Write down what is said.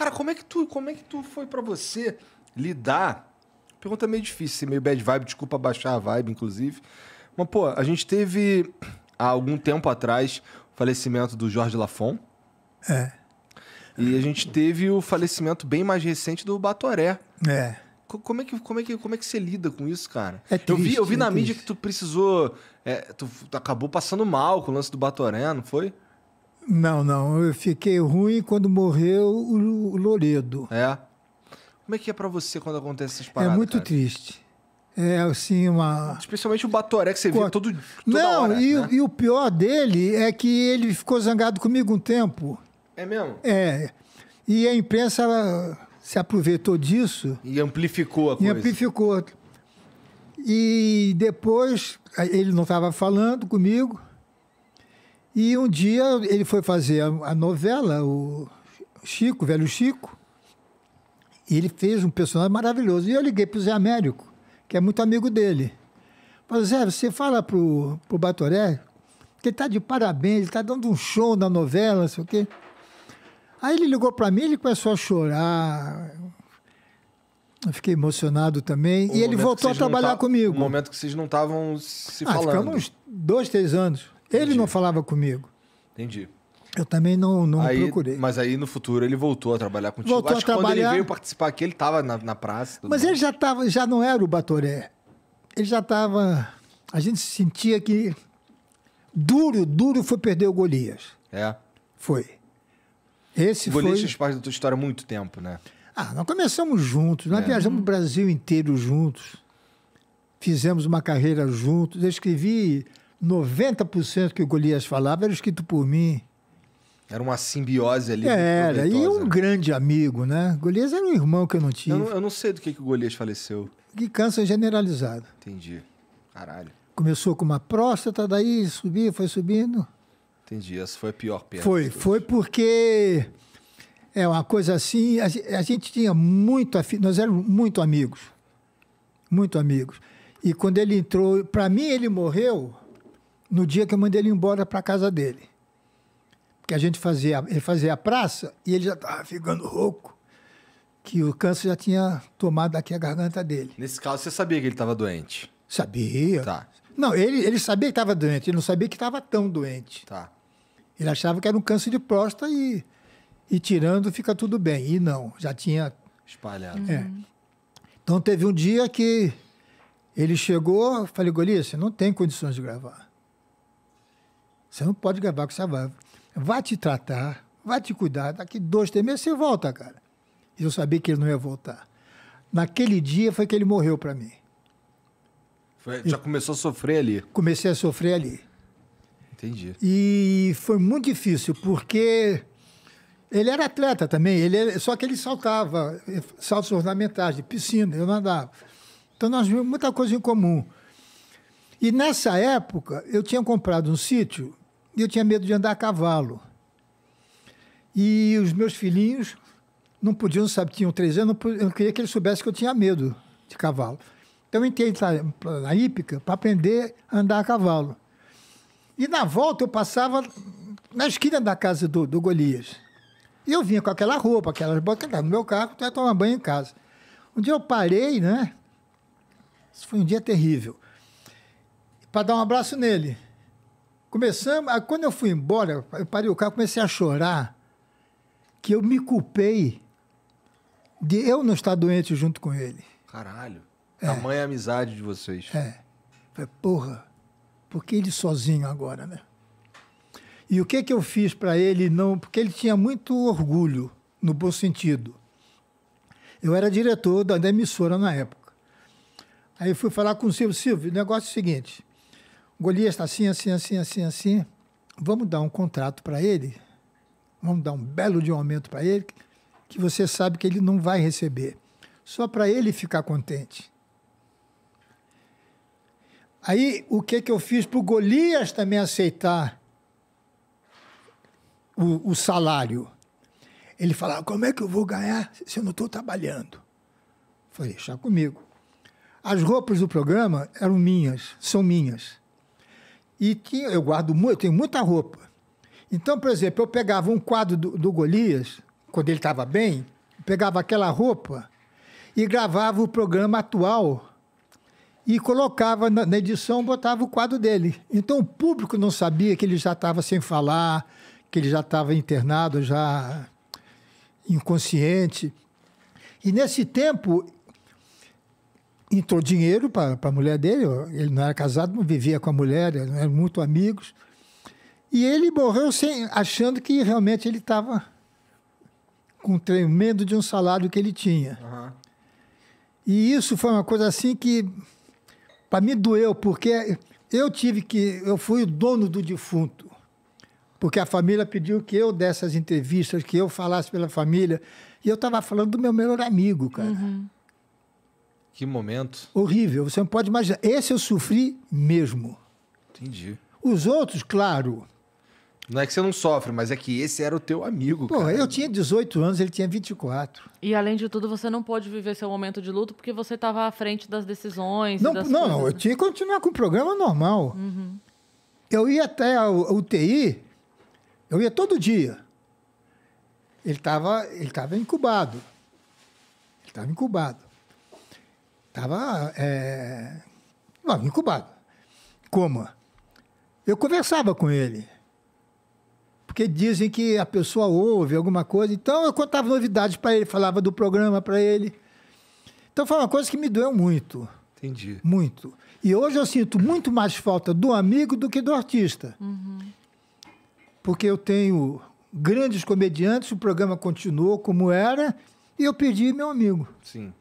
Cara, como é que tu, como é que tu foi para você lidar? Pergunta meio difícil, meio bad vibe, desculpa baixar a vibe, inclusive. Mas, pô, a gente teve há algum tempo atrás o falecimento do Jorge Lafon. É. E a gente teve o falecimento bem mais recente do Batoré. É. Como é, que, como, é que, como é que você lida com isso, cara? É triste, eu vi, eu vi é na triste. mídia que tu precisou. É, tu, tu, acabou passando mal com o lance do Batoré, não foi? Não, não. Eu fiquei ruim quando morreu o Loredo. É? Como é que é para você quando acontece essas é paradas? É muito cara? triste. É assim, uma. Especialmente o Batoré, que você Cor... vê todo. Toda não, hora, e, né? e o pior dele é que ele ficou zangado comigo um tempo. É mesmo? É. E a imprensa se aproveitou disso. E amplificou a e coisa. E amplificou. E depois, ele não estava falando comigo. E um dia ele foi fazer a, a novela, o Chico, o velho Chico, e ele fez um personagem maravilhoso. E eu liguei para o Zé Américo, que é muito amigo dele. Falei, Zé, você fala para o Batoré que ele está de parabéns, ele está dando um show na novela, não sei o quê. Aí ele ligou para mim, ele começou a chorar. Eu fiquei emocionado também. O e ele voltou a trabalhar tá, comigo. Um momento que vocês não estavam se ah, falando. Ficamos uns dois, três anos. Ele Entendi. não falava comigo. Entendi. Eu também não, não aí, procurei. Mas aí no futuro ele voltou a trabalhar contigo. Voltou Acho a trabalhar. quando ele veio participar aqui, ele estava na, na praça. Mas mundo. ele já, tava, já não era o Batoré. Ele já estava. A gente sentia que. Duro, duro foi perder o Golias. É. Foi. Esse o Golias foi... fez parte da tua história há muito tempo, né? Ah, nós começamos juntos, nós é. viajamos o Brasil inteiro juntos. Fizemos uma carreira juntos. Eu escrevi 90% que o Golias falava era escrito por mim. Era uma simbiose ali. É, era, e um grande amigo, né? Golias era um irmão que eu não tinha. Eu, eu, não sei do que, que o Golias faleceu. De câncer generalizado. Entendi. Caralho. Começou com uma próstata, daí subia, foi subindo. Entendi, essa foi a pior perda. Foi, foi porque é uma coisa assim, a, a gente tinha muito, nós éramos muito amigos. Muito amigos. E quando ele entrou, para mim ele morreu no dia que eu mandei ele embora para casa dele. Porque a gente fazia, ele fazia a praça e ele já estava ficando rouco, que o câncer já tinha tomado aqui a garganta dele. Nesse caso, você sabia que ele estava doente? Sabia. Tá. Não, ele, ele sabia que estava doente, ele não sabia que estava tão doente. Tá. Ele achava que era um câncer de próstata e, e tirando fica tudo bem. E não, já tinha. Espalhado. É. Então teve um dia que ele chegou, falei, Golice, não tem condições de gravar. Você não pode gravar com essa vaga. Vai te tratar, vai te cuidar. Daqui dois, três meses você volta, cara. E eu sabia que ele não ia voltar. Naquele dia foi que ele morreu para mim. Foi, já começou a sofrer ali? Comecei a sofrer ali. Entendi. E foi muito difícil, porque ele era atleta também, ele é, só que ele saltava, saltos ornamentais, de piscina, eu nadava. Então nós vimos muita coisa em comum. E nessa época, eu tinha comprado um sítio e eu tinha medo de andar a cavalo. E os meus filhinhos não podiam, sabe, tinham três anos, eu não queria que eles soubessem que eu tinha medo de cavalo. Então eu entrei na, na hípica para aprender a andar a cavalo. E na volta eu passava na esquina da casa do, do Golias. E eu vinha com aquela roupa, aquelas botas, no meu carro, eu ia tomar banho em casa. Um dia eu parei, né? Isso foi um dia terrível. Para dar um abraço nele. Começamos, quando eu fui embora, eu parei o carro, comecei a chorar, que eu me culpei de eu não estar doente junto com ele. Caralho. É. Tamanha amizade de vocês. É. Falei, porra, por que ele sozinho agora, né? E o que que eu fiz para ele não, porque ele tinha muito orgulho, no bom sentido. Eu era diretor da, emissora na época. Aí fui falar com o Silvio, Silvio, o negócio é o seguinte, Golias está assim, assim, assim, assim, assim. Vamos dar um contrato para ele, vamos dar um belo de um aumento para ele, que você sabe que ele não vai receber, só para ele ficar contente. Aí o que, que eu fiz para o Golias também aceitar o, o salário? Ele falava: Como é que eu vou ganhar se eu não estou trabalhando? falei: Deixa comigo. As roupas do programa eram minhas, são minhas e que eu guardo muito, eu tenho muita roupa. Então, por exemplo, eu pegava um quadro do, do Golias, quando ele estava bem, pegava aquela roupa e gravava o programa atual e colocava na, na edição, botava o quadro dele. Então o público não sabia que ele já estava sem falar, que ele já estava internado, já inconsciente. E nesse tempo entrou dinheiro para a mulher dele. Ele não era casado, não vivia com a mulher, eram muito amigos. E ele morreu sem, achando que realmente ele estava com tremendo de um salário que ele tinha. Uhum. E isso foi uma coisa assim que para mim doeu, porque eu tive que eu fui o dono do defunto. Porque a família pediu que eu desse as entrevistas, que eu falasse pela família, e eu estava falando do meu melhor amigo, cara. Uhum. Que momento. Horrível, você não pode imaginar. Esse eu sofri mesmo. Entendi. Os outros, claro. Não é que você não sofre, mas é que esse era o teu amigo. Pô, eu tinha 18 anos, ele tinha 24. E além de tudo, você não pôde viver seu momento de luto porque você estava à frente das decisões. Não, das não, coisas, não, eu tinha que continuar com o programa normal. Uhum. Eu ia até a UTI, eu ia todo dia. Ele estava ele tava incubado. Ele estava incubado. Estava é, incubado. Como? Eu conversava com ele. Porque dizem que a pessoa ouve alguma coisa. Então, eu contava novidades para ele, falava do programa para ele. Então, foi uma coisa que me doeu muito. Entendi. Muito. E hoje eu sinto muito mais falta do amigo do que do artista. Uhum. Porque eu tenho grandes comediantes, o programa continuou como era, e eu perdi meu amigo. Sim.